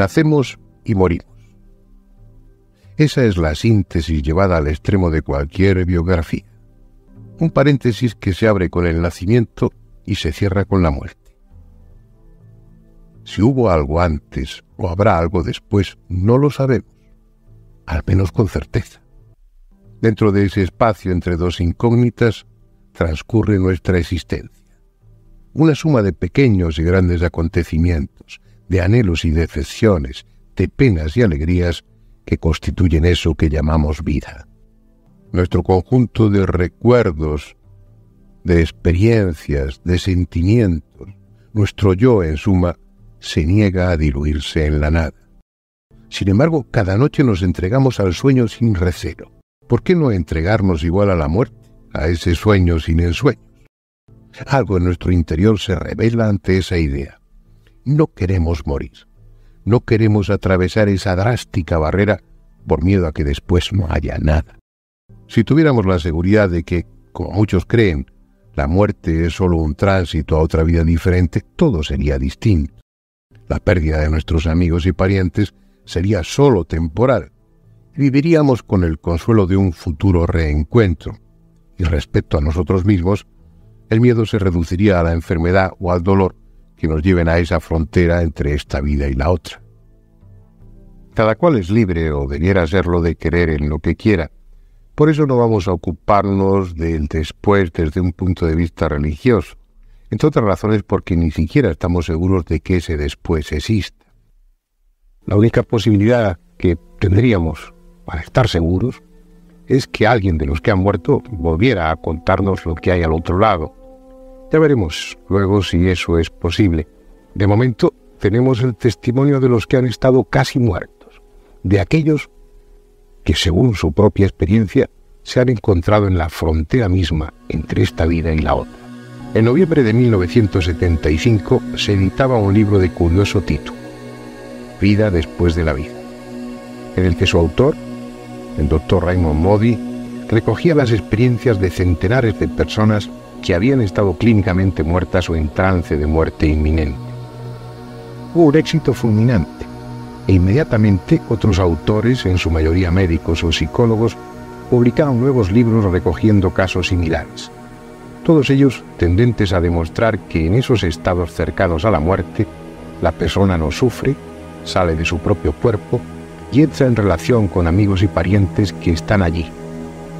Nacemos y morimos. Esa es la síntesis llevada al extremo de cualquier biografía. Un paréntesis que se abre con el nacimiento y se cierra con la muerte. Si hubo algo antes o habrá algo después, no lo sabemos, al menos con certeza. Dentro de ese espacio entre dos incógnitas transcurre nuestra existencia, una suma de pequeños y grandes acontecimientos, de anhelos y decepciones, de penas y alegrías que constituyen eso que llamamos vida. Nuestro conjunto de recuerdos, de experiencias, de sentimientos, nuestro yo en suma, se niega a diluirse en la nada. Sin embargo, cada noche nos entregamos al sueño sin recelo. ¿Por qué no entregarnos igual a la muerte, a ese sueño sin ensueños? Algo en nuestro interior se revela ante esa idea. No queremos morir. No queremos atravesar esa drástica barrera por miedo a que después no haya nada. Si tuviéramos la seguridad de que, como muchos creen, la muerte es solo un tránsito a otra vida diferente, todo sería distinto. La pérdida de nuestros amigos y parientes sería solo temporal. Viviríamos con el consuelo de un futuro reencuentro. Y respecto a nosotros mismos, el miedo se reduciría a la enfermedad o al dolor que nos lleven a esa frontera entre esta vida y la otra. Cada cual es libre o debiera serlo de querer en lo que quiera. Por eso no vamos a ocuparnos del después desde un punto de vista religioso, entre otras razones porque ni siquiera estamos seguros de que ese después exista. La única posibilidad que tendríamos para estar seguros es que alguien de los que han muerto volviera a contarnos lo que hay al otro lado, ya veremos luego si eso es posible. De momento tenemos el testimonio de los que han estado casi muertos, de aquellos que según su propia experiencia se han encontrado en la frontera misma entre esta vida y la otra. En noviembre de 1975 se editaba un libro de curioso título, Vida después de la vida, en el que su autor, el doctor Raymond Modi, recogía las experiencias de centenares de personas que habían estado clínicamente muertas o en trance de muerte inminente. Hubo un éxito fulminante e inmediatamente otros autores, en su mayoría médicos o psicólogos, publicaron nuevos libros recogiendo casos similares. Todos ellos tendentes a demostrar que en esos estados cercanos a la muerte, la persona no sufre, sale de su propio cuerpo y entra en relación con amigos y parientes que están allí,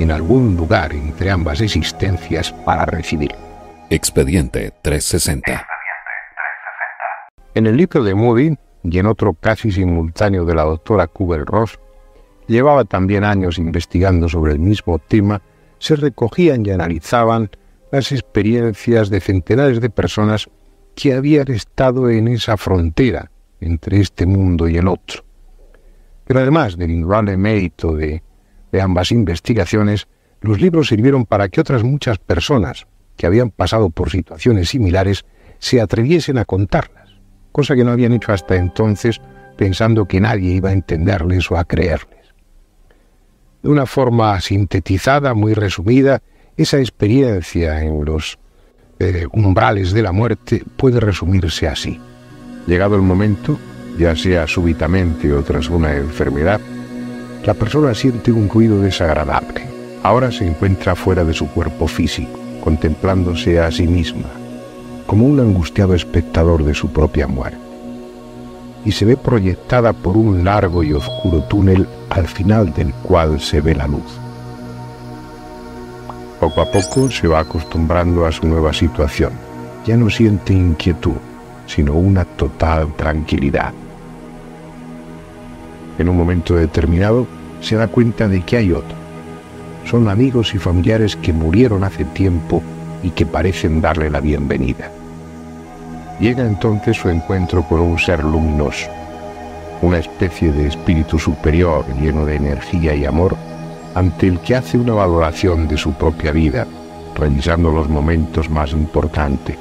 en algún lugar entre ambas existencias para recibir. Expediente 360. En el libro de Moody, y en otro casi simultáneo de la doctora Kubel ross llevaba también años investigando sobre el mismo tema, se recogían y analizaban las experiencias de centenares de personas que habían estado en esa frontera entre este mundo y el otro. Pero además del indudable mérito de de ambas investigaciones, los libros sirvieron para que otras muchas personas que habían pasado por situaciones similares se atreviesen a contarlas, cosa que no habían hecho hasta entonces pensando que nadie iba a entenderles o a creerles. De una forma sintetizada, muy resumida, esa experiencia en los eh, umbrales de la muerte puede resumirse así. Llegado el momento, ya sea súbitamente o tras una enfermedad, la persona siente un ruido desagradable. Ahora se encuentra fuera de su cuerpo físico, contemplándose a sí misma, como un angustiado espectador de su propia muerte. Y se ve proyectada por un largo y oscuro túnel al final del cual se ve la luz. Poco a poco se va acostumbrando a su nueva situación. Ya no siente inquietud, sino una total tranquilidad en un momento determinado, se da cuenta de que hay otro. Son amigos y familiares que murieron hace tiempo y que parecen darle la bienvenida. Llega entonces su encuentro con un ser luminoso, una especie de espíritu superior lleno de energía y amor, ante el que hace una valoración de su propia vida, revisando los momentos más importantes.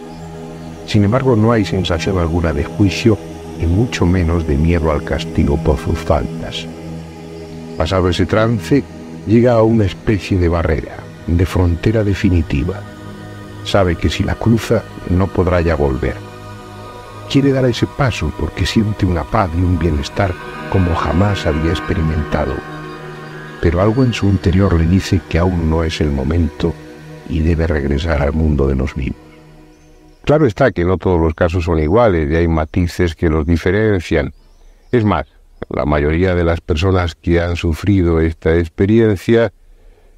Sin embargo, no hay sensación alguna de juicio y mucho menos de miedo al castigo por sus faltas. Pasado ese trance, llega a una especie de barrera, de frontera definitiva. Sabe que si la cruza no podrá ya volver. Quiere dar ese paso porque siente una paz y un bienestar como jamás había experimentado. Pero algo en su interior le dice que aún no es el momento y debe regresar al mundo de los vivos. Claro está que no todos los casos son iguales y hay matices que los diferencian. Es más, la mayoría de las personas que han sufrido esta experiencia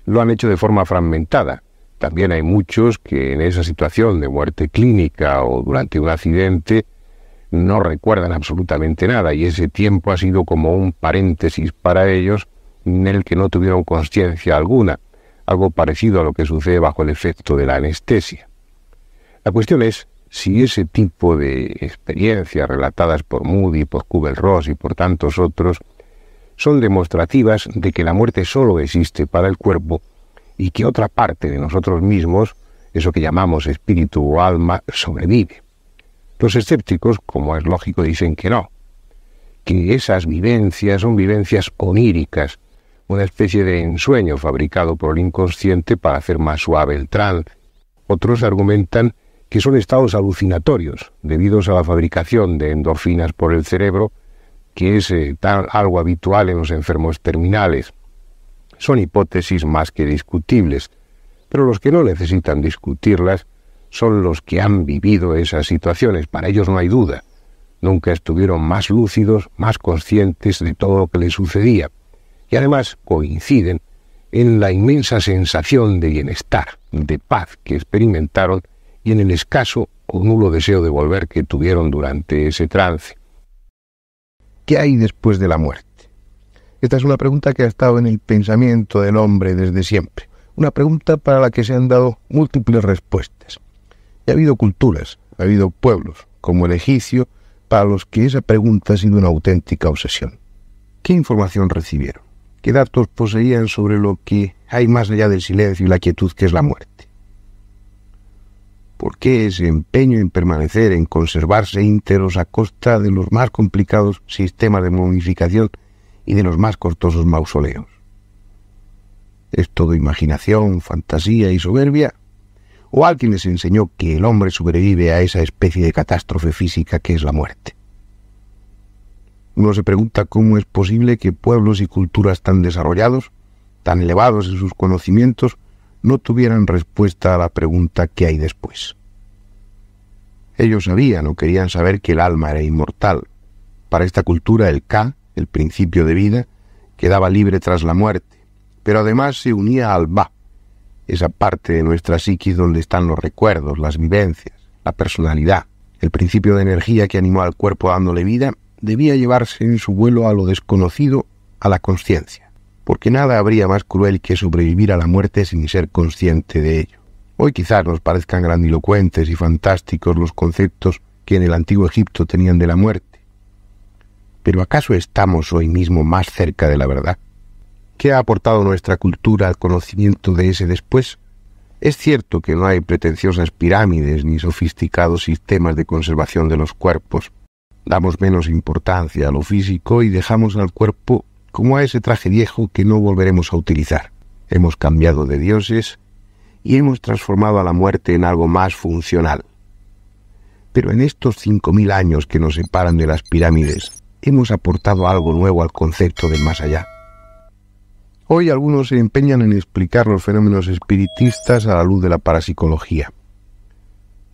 lo han hecho de forma fragmentada. También hay muchos que en esa situación de muerte clínica o durante un accidente no recuerdan absolutamente nada y ese tiempo ha sido como un paréntesis para ellos en el que no tuvieron conciencia alguna, algo parecido a lo que sucede bajo el efecto de la anestesia. La cuestión es si ese tipo de experiencias relatadas por Moody, por Kubel-Ross y por tantos otros son demostrativas de que la muerte solo existe para el cuerpo y que otra parte de nosotros mismos, eso que llamamos espíritu o alma, sobrevive. Los escépticos, como es lógico, dicen que no, que esas vivencias son vivencias oníricas, una especie de ensueño fabricado por el inconsciente para hacer más suave el trance. Otros argumentan que son estados alucinatorios debidos a la fabricación de endorfinas por el cerebro, que es eh, algo habitual en los enfermos terminales. Son hipótesis más que discutibles, pero los que no necesitan discutirlas son los que han vivido esas situaciones. Para ellos no hay duda. Nunca estuvieron más lúcidos, más conscientes de todo lo que les sucedía. Y además coinciden en la inmensa sensación de bienestar, de paz que experimentaron y en el escaso o nulo deseo de volver que tuvieron durante ese trance. ¿Qué hay después de la muerte? Esta es una pregunta que ha estado en el pensamiento del hombre desde siempre, una pregunta para la que se han dado múltiples respuestas. Y ha habido culturas, ha habido pueblos, como el egipcio, para los que esa pregunta ha sido una auténtica obsesión. ¿Qué información recibieron? ¿Qué datos poseían sobre lo que hay más allá del silencio y la quietud que es la muerte? ¿Por qué ese empeño en permanecer, en conservarse ínteros a costa de los más complicados sistemas de momificación y de los más costosos mausoleos? ¿Es todo imaginación, fantasía y soberbia? ¿O alguien les enseñó que el hombre sobrevive a esa especie de catástrofe física que es la muerte? Uno se pregunta cómo es posible que pueblos y culturas tan desarrollados, tan elevados en sus conocimientos, no tuvieran respuesta a la pregunta que hay después. Ellos sabían o querían saber que el alma era inmortal. Para esta cultura el K, el principio de vida, quedaba libre tras la muerte, pero además se unía al Ba, esa parte de nuestra psiquis donde están los recuerdos, las vivencias, la personalidad. El principio de energía que animó al cuerpo dándole vida debía llevarse en su vuelo a lo desconocido, a la conciencia porque nada habría más cruel que sobrevivir a la muerte sin ser consciente de ello. Hoy quizás nos parezcan grandilocuentes y fantásticos los conceptos que en el antiguo Egipto tenían de la muerte. Pero ¿acaso estamos hoy mismo más cerca de la verdad? ¿Qué ha aportado nuestra cultura al conocimiento de ese después? Es cierto que no hay pretenciosas pirámides ni sofisticados sistemas de conservación de los cuerpos. Damos menos importancia a lo físico y dejamos al cuerpo como a ese traje viejo que no volveremos a utilizar. Hemos cambiado de dioses y hemos transformado a la muerte en algo más funcional. Pero en estos 5.000 años que nos separan de las pirámides, hemos aportado algo nuevo al concepto del más allá. Hoy algunos se empeñan en explicar los fenómenos espiritistas a la luz de la parapsicología.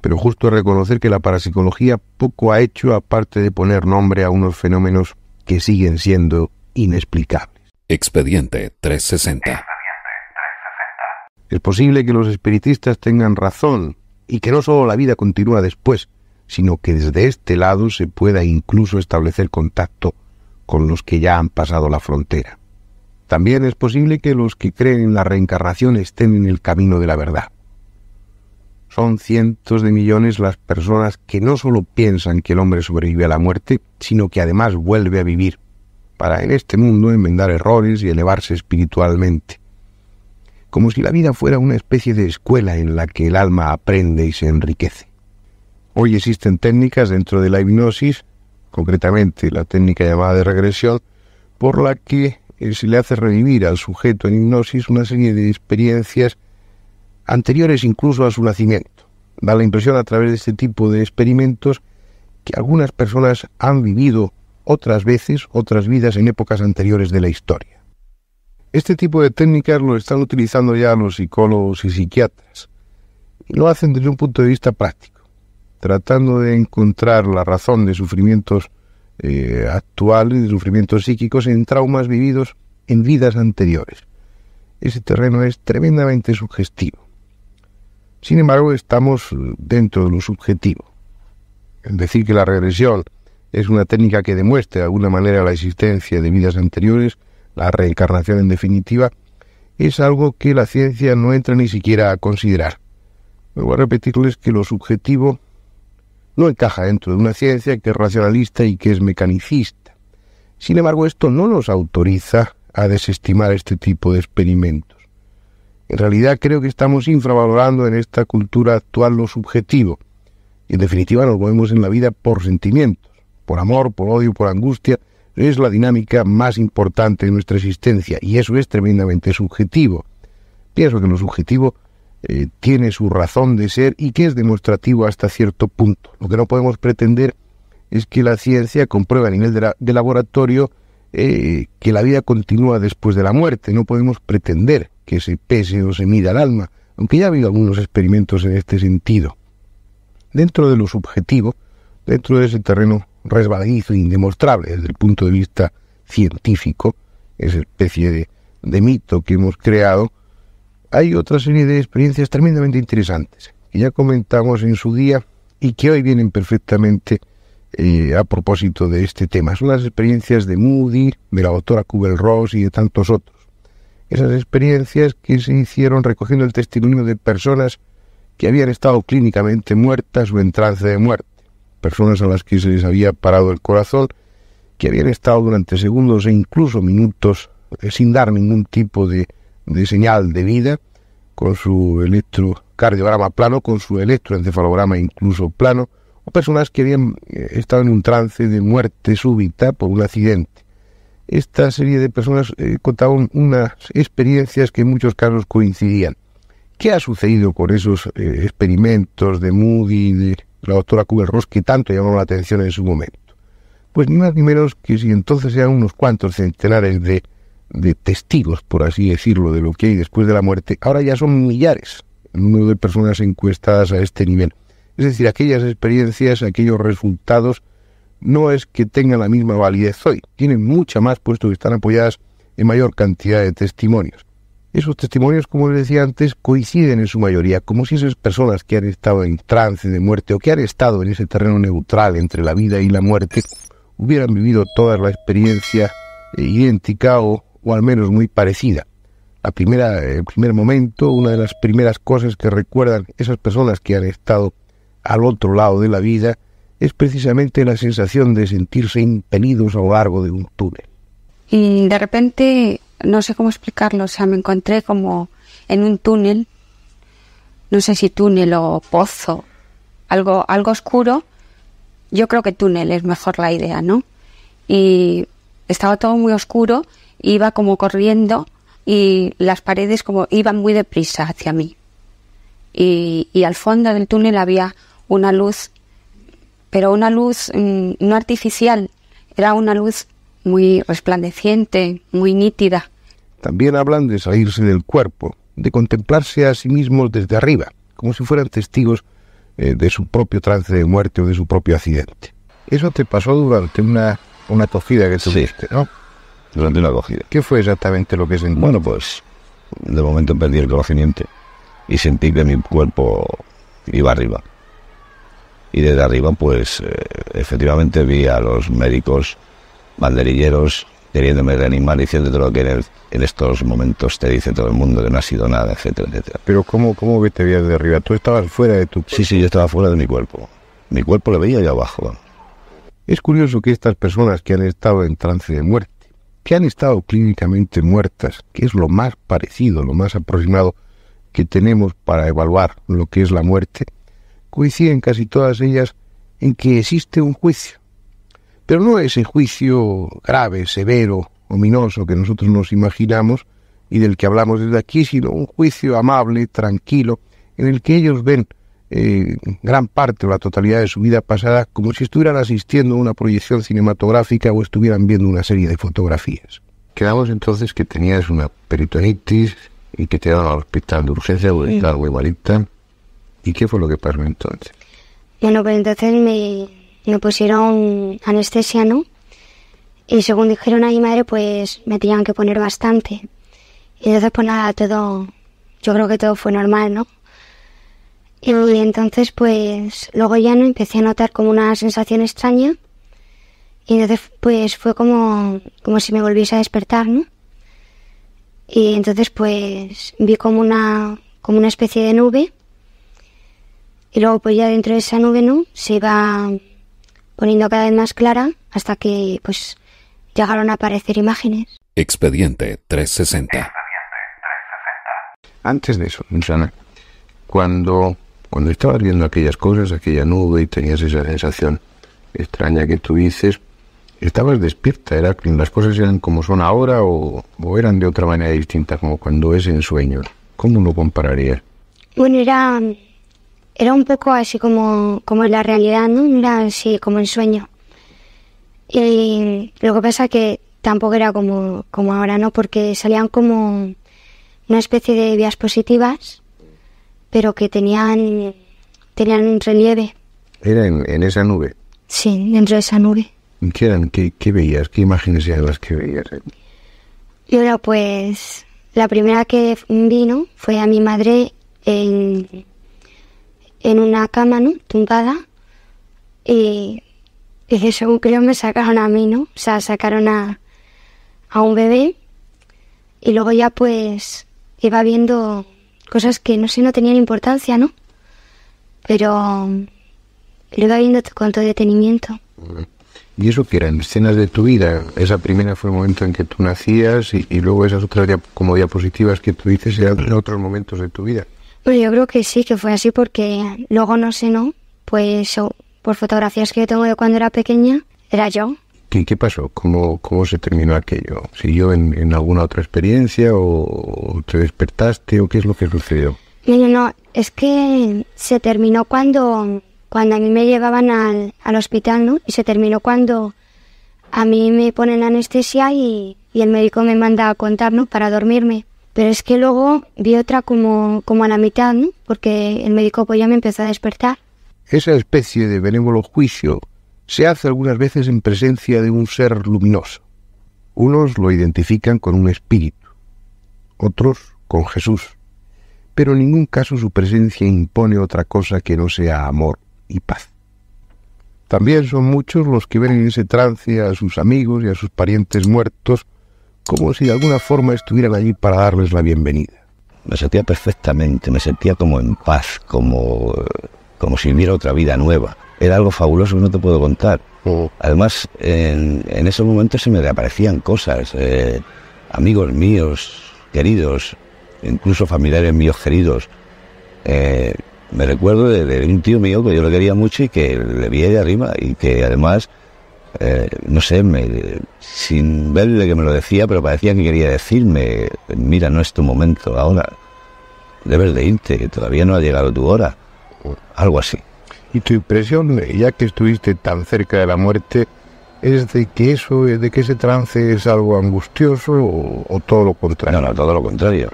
Pero justo reconocer que la parapsicología poco ha hecho aparte de poner nombre a unos fenómenos que siguen siendo inexplicables. Expediente 360. Es posible que los espiritistas tengan razón y que no solo la vida continúa después, sino que desde este lado se pueda incluso establecer contacto con los que ya han pasado la frontera. También es posible que los que creen en la reencarnación estén en el camino de la verdad. Son cientos de millones las personas que no solo piensan que el hombre sobrevive a la muerte, sino que además vuelve a vivir para en este mundo enmendar errores y elevarse espiritualmente, como si la vida fuera una especie de escuela en la que el alma aprende y se enriquece. Hoy existen técnicas dentro de la hipnosis, concretamente la técnica llamada de regresión, por la que eh, se le hace revivir al sujeto en hipnosis una serie de experiencias anteriores incluso a su nacimiento. Da la impresión a través de este tipo de experimentos que algunas personas han vivido otras veces otras vidas en épocas anteriores de la historia. Este tipo de técnicas lo están utilizando ya los psicólogos y psiquiatras, y lo hacen desde un punto de vista práctico, tratando de encontrar la razón de sufrimientos eh, actuales, de sufrimientos psíquicos en traumas vividos en vidas anteriores. Ese terreno es tremendamente sugestivo. Sin embargo, estamos eh, dentro de lo subjetivo. Es decir, que la regresión es una técnica que demuestra de alguna manera la existencia de vidas anteriores, la reencarnación en definitiva, es algo que la ciencia no entra ni siquiera a considerar. voy a repetirles que lo subjetivo no encaja dentro de una ciencia que es racionalista y que es mecanicista. Sin embargo, esto no nos autoriza a desestimar este tipo de experimentos. En realidad creo que estamos infravalorando en esta cultura actual lo subjetivo y en definitiva nos movemos en la vida por sentimientos por amor, por odio, por angustia, es la dinámica más importante de nuestra existencia y eso es tremendamente subjetivo. Pienso que lo subjetivo eh, tiene su razón de ser y que es demostrativo hasta cierto punto. Lo que no podemos pretender es que la ciencia compruebe a nivel de, laboratorio eh, que la vida continúa después de la muerte. No podemos pretender que se pese o se mida el alma, aunque ya ha habido algunos experimentos en este sentido. Dentro de lo subjetivo, dentro de ese terreno resbaladizo e indemostrable desde el punto de vista científico, esa especie de, mito que hemos creado, hay otra serie de experiencias tremendamente interesantes que ya comentamos en su día y que hoy vienen perfectamente eh, a propósito de este tema. Son las experiencias de Moody, de la doctora Kubel-Ross y de tantos otros. Esas experiencias que se hicieron recogiendo el testimonio de personas que habían estado clínicamente muertas o en trance de muerte personas a las que se les había parado el corazón, que habían estado durante segundos e incluso minutos eh, sin dar ningún tipo de, señal de vida, con su electrocardiograma plano, con su electroencefalograma incluso plano, o personas que habían eh, estado en un trance de muerte súbita por un accidente. Esta serie de personas eh, contaban unas experiencias que en muchos casos coincidían. ¿Qué ha sucedido con esos experimentos de Moody, la doctora kubler ross que tanto llamó la atención en su momento. Pues ni más ni menos que si entonces eran unos cuantos centenares de, de testigos, por así decirlo, de lo que hay después de la muerte, ahora ya son millares el número de personas encuestadas a este nivel. Es decir, aquellas experiencias, aquellos resultados, no es que tengan la misma validez hoy, tienen mucha más puesto que están apoyadas en mayor cantidad de testimonios. Esos testimonios, como les decía antes, coinciden en su mayoría, como si esas personas que han estado en trance de muerte o que han estado en ese terreno neutral entre la vida y la muerte hubieran vivido toda la experiencia eh, idéntica o, al menos muy parecida. La primera, el primer momento, una de las primeras cosas que recuerdan esas personas que han estado al otro lado de la vida es precisamente la sensación de sentirse impelidos a lo largo de un túnel. Y de repente no sé cómo explicarlo, o sea, me encontré como en un túnel, no sé si túnel o pozo, algo, algo oscuro. Yo creo que túnel es mejor la idea, ¿no? Y estaba todo muy oscuro, iba como corriendo y las paredes como iban muy deprisa hacia mí. Y, y al fondo del túnel había una luz, pero una luz mm, no artificial, era una luz muy resplandeciente, muy nítida. También hablan de salirse del cuerpo, de contemplarse a sí mismos desde arriba, como si fueran testigos eh, de su propio trance de muerte o de su propio accidente. Eso te pasó durante una, una tocida que tuviste, ¿no? Durante una cogida. ¿Qué fue exactamente lo que sentí? Bueno, pues de momento perdí el conocimiento y sentí que mi cuerpo iba arriba. Y desde arriba, pues eh, efectivamente vi a los médicos banderilleros queriéndome reanimar, diciendo todo lo que en, estos momentos te dice todo el mundo, que no ha sido nada, etcétera, etcétera. Pero ¿cómo, cómo te veías de arriba? ¿Tú estabas fuera de tu cuerpo? Sí, sí, yo estaba fuera de mi cuerpo. Mi cuerpo lo veía allá abajo. Es curioso que estas personas que han estado en trance de muerte, que han estado clínicamente muertas, que es lo más parecido, lo más aproximado que tenemos para evaluar lo que es la muerte, coinciden casi todas ellas en que existe un juicio, pero no ese juicio grave, severo, ominoso que nosotros nos imaginamos y del que hablamos desde aquí, sino un juicio amable, tranquilo, en el que ellos ven eh, gran parte o la totalidad de su vida pasada como si estuvieran asistiendo a una proyección cinematográfica o estuvieran viendo una serie de fotografías. Quedamos entonces que tenías una peritonitis y que te daban al hospital de urgencia o de sí. ¿Y qué fue lo que pasó entonces? Bueno, pues entonces me, me pusieron anestesia, ¿no? Y según dijeron a mi madre, pues me tenían que poner bastante. Y entonces, pues nada, todo, yo creo que todo fue normal, ¿no? Y entonces, pues luego ya no empecé a notar como una sensación extraña. Y entonces, pues fue como, como si me volviese a despertar, ¿no? Y entonces, pues vi como una, como una especie de nube. Y luego, pues ya dentro de esa nube, ¿no? Se iba poniendo cada vez más clara hasta que pues llegaron a aparecer imágenes. Expediente 360. Antes de eso, cuando, cuando estabas viendo aquellas cosas, aquella nube y tenías esa sensación extraña que tú dices, ¿estabas despierta? Era, ¿Las cosas eran como son ahora o, o eran de otra manera distinta como cuando es en sueño ¿Cómo lo compararías? Bueno, era era un poco así como, como en la realidad, ¿no? era así como en sueño. Y lo que pasa es que tampoco era como, como ahora, ¿no? Porque salían como una especie de vías positivas, pero que tenían, tenían un relieve. ¿Era en, en esa nube? Sí, dentro de esa nube. ¿Qué eran? ¿Qué, qué veías? ¿Qué imágenes eran las que veías? Y ahora pues la primera que vino fue a mi madre en en una cama, ¿no? Tumbada. Y, y según creo me sacaron a mí, ¿no? O sea, sacaron a, a un bebé. Y luego ya pues iba viendo cosas que no sé, no tenían importancia, ¿no? Pero lo iba viendo con todo detenimiento. ¿Y eso que eran? ¿Escenas de tu vida? Esa primera fue el momento en que tú nacías y, y luego esas otras como diapositivas que tú dices eran otros momentos de tu vida. Bueno, pues yo creo que sí, que fue así porque luego no sé, ¿no? Pues por fotografías que yo tengo de cuando era pequeña, era yo. ¿Qué, qué pasó? ¿Cómo, ¿Cómo se terminó aquello? ¿Siguió en, en alguna otra experiencia o te despertaste o qué es lo que sucedió? No, no, es que se terminó cuando, cuando a mí me llevaban al, al hospital, ¿no? Y se terminó cuando a mí me ponen anestesia y, y el médico me manda a contar, ¿no? Para dormirme. Pero es que luego vi otra como, como a la mitad, ¿no? porque el médico pues ya me empezó a despertar. Esa especie de benévolo juicio se hace algunas veces en presencia de un ser luminoso. Unos lo identifican con un espíritu, otros con Jesús, pero en ningún caso su presencia impone otra cosa que no sea amor y paz. También son muchos los que ven en ese trance a sus amigos y a sus parientes muertos como si de alguna forma estuvieran allí para darles la bienvenida. Me sentía perfectamente, me sentía como en paz, como, como si hubiera otra vida nueva. Era algo fabuloso que no te puedo contar. Oh. Además, en, esos momentos se me reaparecían cosas, eh, amigos míos, queridos, incluso familiares míos queridos. Eh, me recuerdo de, de, un tío mío que yo le quería mucho y que le vi ahí arriba y que además eh, no sé, me, sin verle que me lo decía, pero parecía que quería decirme, mira, no es tu momento ahora, debes de irte, que todavía no ha llegado tu hora, algo así. Y tu impresión, ya que estuviste tan cerca de la muerte, es de que eso, de que ese trance es algo angustioso o, o todo lo contrario. No, no, todo lo contrario.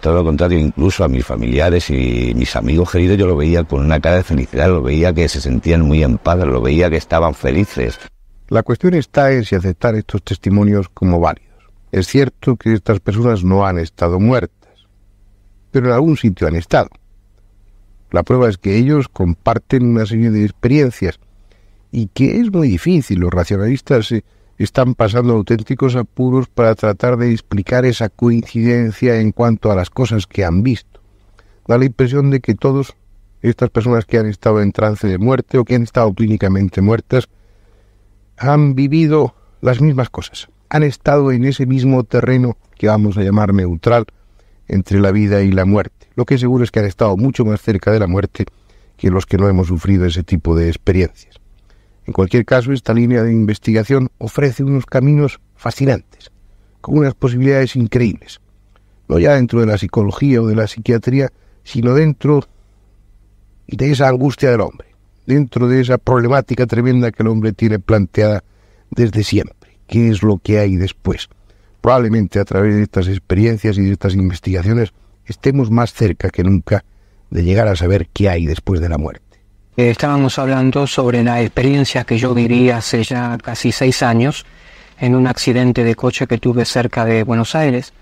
Todo lo contrario, incluso a mis familiares y mis amigos queridos yo lo veía con una cara de felicidad, lo veía que se sentían muy en paz, lo veía que estaban felices. La cuestión está en si aceptar estos testimonios como válidos. Es cierto que estas personas no han estado muertas, pero en algún sitio han estado. La prueba es que ellos comparten una serie de experiencias y que es muy difícil. Los racionalistas... Eh, están pasando auténticos apuros para tratar de explicar esa coincidencia en cuanto a las cosas que han visto. Da la impresión de que todas estas personas que han estado en trance de muerte o que han estado clínicamente muertas han vivido las mismas cosas, han estado en ese mismo terreno que vamos a llamar neutral entre la vida y la muerte. Lo que seguro es que han estado mucho más cerca de la muerte que los que no hemos sufrido ese tipo de experiencias. En cualquier caso, esta línea de investigación ofrece unos caminos fascinantes, con unas posibilidades increíbles, no ya dentro de la psicología o de la psiquiatría, sino dentro de esa angustia del hombre, dentro de esa problemática tremenda que el hombre tiene planteada desde siempre. ¿Qué es lo que hay después? Probablemente a través de estas experiencias y de estas investigaciones estemos más cerca que nunca de llegar a saber qué hay después de la muerte estábamos hablando sobre la experiencia que yo diría hace ya casi seis años en un accidente de coche que tuve cerca de Buenos Aires.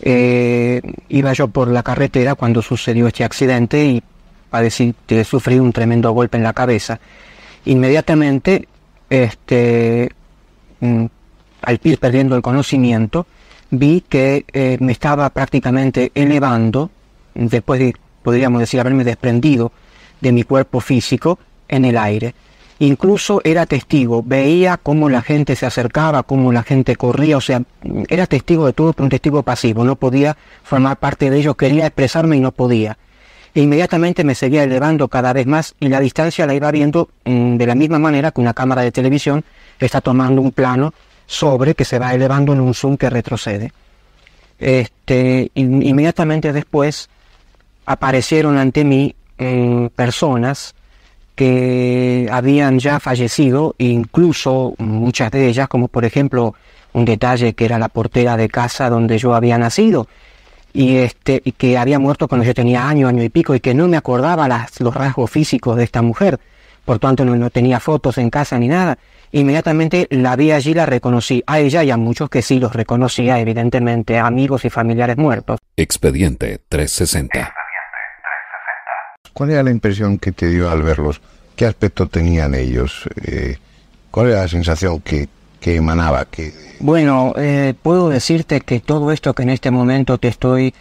Eh, iba yo por la carretera cuando sucedió este accidente y padecí, sufrí un tremendo golpe en la cabeza. Inmediatamente, este, mm, al ir perdiendo el conocimiento, vi que eh, me estaba prácticamente elevando, después de, podríamos decir, haberme desprendido de mi cuerpo físico en el aire. Incluso era testigo, veía cómo la gente se acercaba, cómo la gente corría, o sea, era testigo de todo, pero un testigo pasivo, no podía formar parte de ello, quería expresarme y no podía. E inmediatamente me seguía elevando cada vez más y la distancia la iba viendo mm, de la misma manera que una cámara de televisión está tomando un plano sobre que se va elevando en un zoom que retrocede. Este, inmediatamente después aparecieron ante mí personas que habían ya fallecido, incluso muchas de ellas, como por ejemplo un detalle que era la portera de casa donde yo había nacido, y, este, y que había muerto cuando yo tenía año, año y pico, y que no me acordaba las, los rasgos físicos de esta mujer, por tanto no, no tenía fotos en casa ni nada. Inmediatamente la vi allí, la reconocí a ella y a muchos que sí los reconocía, evidentemente, amigos y familiares muertos. Expediente 360. ¿Cuál era la impresión que te dio al verlos? ¿Qué aspecto tenían ellos? Eh, ¿Cuál era la sensación que, emanaba? Que... Bueno, eh, puedo decirte que todo esto que en este momento te estoy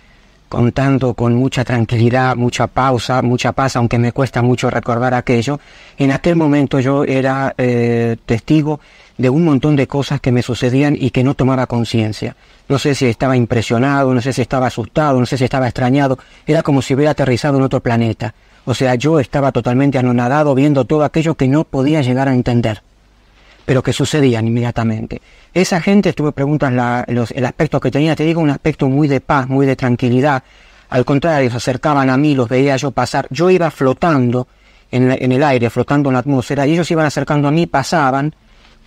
contando con mucha tranquilidad, mucha pausa, mucha paz, aunque me cuesta mucho recordar aquello, en aquel momento yo era eh, testigo de un montón de cosas que me sucedían y que no tomaba conciencia. No sé si estaba impresionado, no sé si estaba asustado, no sé si estaba extrañado. Era como si hubiera aterrizado en otro planeta. O sea, yo estaba totalmente anonadado viendo todo aquello que no podía llegar a entender, pero que sucedían inmediatamente. Esa gente, tú preguntas el aspecto que tenía, te digo, un aspecto muy de paz, muy de tranquilidad. Al contrario, se acercaban a mí, los veía yo pasar. Yo iba flotando en, el aire, flotando en la atmósfera, y ellos iban acercando a mí, pasaban,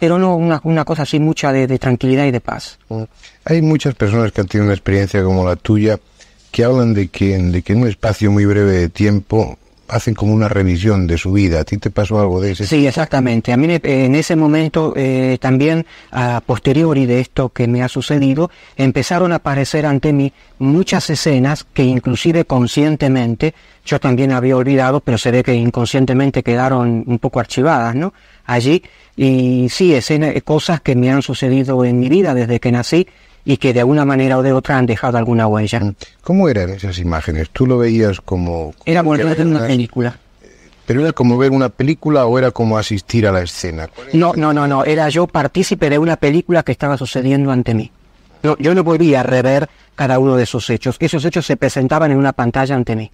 pero no una, una cosa así mucha de, tranquilidad y de paz. Hay muchas personas que han tenido una experiencia como la tuya que hablan de que, de que en un espacio muy breve de tiempo hacen como una revisión de su vida. ¿A ti te pasó algo de ese? Sí, exactamente. A mí en e, ese momento eh, también, a posteriori de esto que me ha sucedido, empezaron a aparecer ante mí muchas escenas que inclusive conscientemente yo también había olvidado, pero se ve que inconscientemente quedaron un poco archivadas, ¿no? Allí. Y sí, escenas, cosas que me han sucedido en mi vida desde que nací y que de alguna manera o de otra han dejado alguna huella. ¿Cómo eran esas imágenes? ¿Tú lo veías como... Era como ver una película. ¿Pero era como ver una película o era como asistir a la escena? No, no, no, no, era yo partícipe de una película que estaba sucediendo ante mí. yo no volvía a rever cada uno de esos hechos. Esos hechos se presentaban en una pantalla ante mí.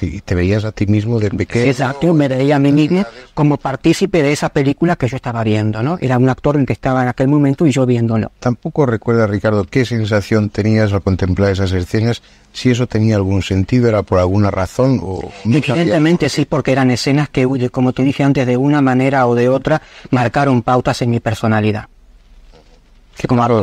Y te veías a ti mismo desde pequeño. Exacto, me veía a mí mismo como partícipe de esa película que yo estaba viendo, ¿no? Era un actor en que estaba en aquel momento y yo viéndolo. Tampoco recuerda, Ricardo, qué sensación tenías al contemplar esas escenas, si eso tenía algún sentido, era por alguna razón o... Evidentemente sí, porque eran escenas que, como te dije antes, de una manera o de otra marcaron pautas en mi personalidad.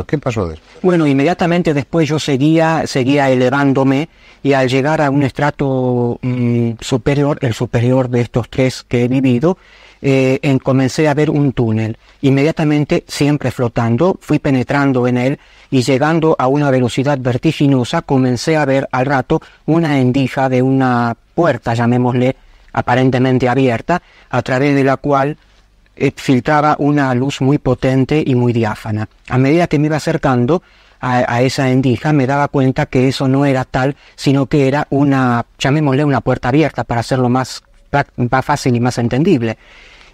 ¿Qué, pasó Bueno, inmediatamente después yo seguía, seguía elevándome y al llegar a un estrato mm, superior, el superior de estos tres que he vivido, eh, en, comencé a ver un túnel. Inmediatamente, siempre flotando, fui penetrando en él y llegando a una velocidad vertiginosa, comencé a ver al rato una endija de una puerta, llamémosle, aparentemente abierta, a través de la cual eh, filtraba una luz muy potente y muy diáfana. A medida que me iba acercando a, esa endija, me daba cuenta que eso no era tal, sino que era una, llamémosle una puerta abierta para hacerlo más, fácil y más entendible.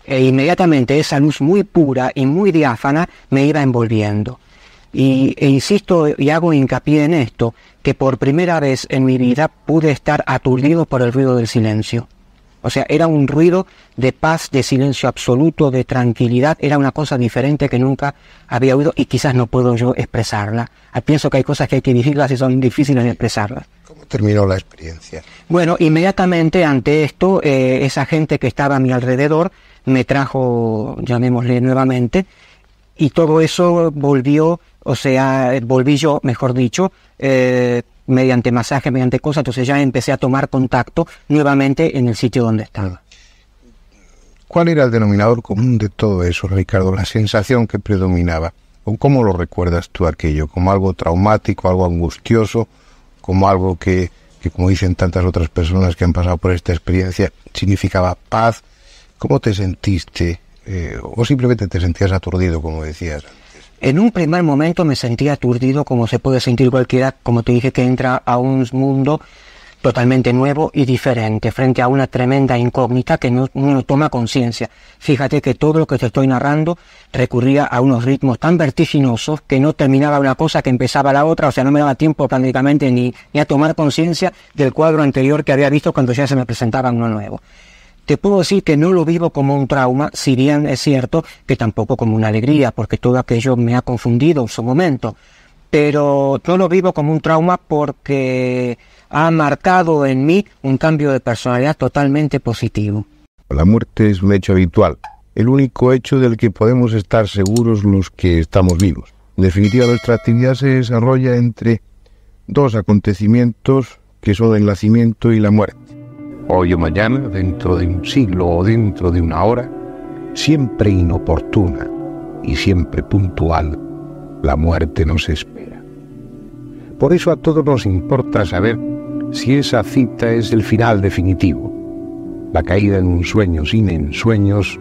E inmediatamente esa luz muy pura y muy diáfana me iba envolviendo. Y, e insisto y hago hincapié en esto, que por primera vez en mi vida pude estar aturdido por el ruido del silencio. O sea, era un ruido de paz, de silencio absoluto, de tranquilidad. Era una cosa diferente que nunca había oído y quizás no puedo yo expresarla. Ah, pienso que hay cosas que hay que decirlas y son difíciles de expresarlas. ¿Cómo terminó la experiencia? Bueno, inmediatamente ante esto, eh, esa gente que estaba a mi alrededor me trajo, llamémosle nuevamente, y todo eso volvió, o sea, eh, volví yo, mejor dicho, eh, mediante masaje, mediante cosas, entonces ya empecé a tomar contacto nuevamente en el sitio donde estaba. ¿Cuál era el denominador común de todo eso, Ricardo? La sensación que predominaba. cómo lo recuerdas tú aquello? ¿Como algo traumático, algo angustioso, como algo que, que, como dicen tantas otras personas que han pasado por esta experiencia, significaba paz? ¿Cómo te sentiste? Eh, ¿O simplemente te sentías aturdido, como decías? En un primer momento me sentí aturdido como se puede sentir cualquiera, como te dije, que entra a un mundo totalmente nuevo y diferente, frente a una tremenda incógnita que no, toma conciencia. Fíjate que todo lo que te estoy narrando recurría a unos ritmos tan vertiginosos que no terminaba una cosa que empezaba la otra, o sea, no me daba tiempo prácticamente ni, ni a tomar conciencia del cuadro anterior que había visto cuando ya se me presentaba uno nuevo. Te puedo decir que no lo vivo como un trauma, si bien es cierto que tampoco como una alegría, porque todo aquello me ha confundido en su momento. Pero no lo vivo como un trauma porque ha marcado en mí un cambio de personalidad totalmente positivo. La muerte es un hecho habitual, el único hecho del que podemos estar seguros los que estamos vivos. En definitiva, nuestra actividad se desarrolla entre dos acontecimientos que son el nacimiento y la muerte hoy o mañana, dentro de un siglo o dentro de una hora, siempre inoportuna y siempre puntual, la muerte nos espera. Por eso a todos nos importa saber si esa cita es el final definitivo, la caída en un sueño sin ensueños,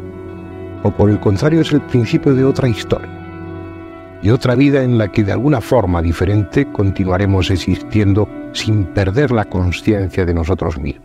o por el contrario es el principio de otra historia, y otra vida en la que de alguna forma diferente continuaremos existiendo sin perder la conciencia de nosotros mismos.